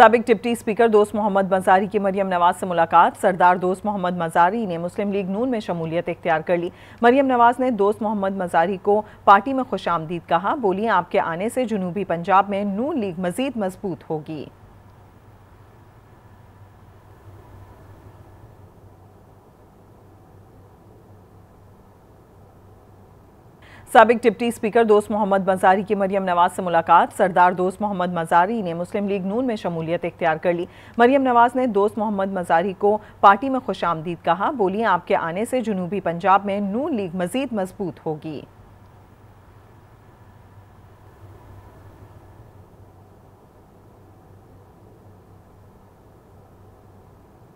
सबक deputy speaker दोस्त मोहम्मद मजारी की मरियम नवाज से मुलाकात सरदार दोस्त मोहम्मद मजारी ने मुस्लिम लीग नून में शमूलियत इख्तियार कर ली मरियम नवाज ने दोस्त मोहम्मद मजारी को पार्टी में खुश आमदीद कहा बोली आपके आने से जनूबी पंजाब में नून लीग मजीद मजबूत होगी सबक डिप्टी स्पीकर दोस्त मोहम्मद मजारी की मरियम नवाज से मुलाकात सरदार दोस्त मोहम्मद मजारी ने मुस्लिम लीग नून में शमूलियत इख्तियार कर ली मरियम नवाज ने दोस्त मोहम्मद मजारी को पार्टी में खुश आमदीद कहा बोली आपके आने से जनूबी पंजाब में नून लीग मजीद मजबूत होगी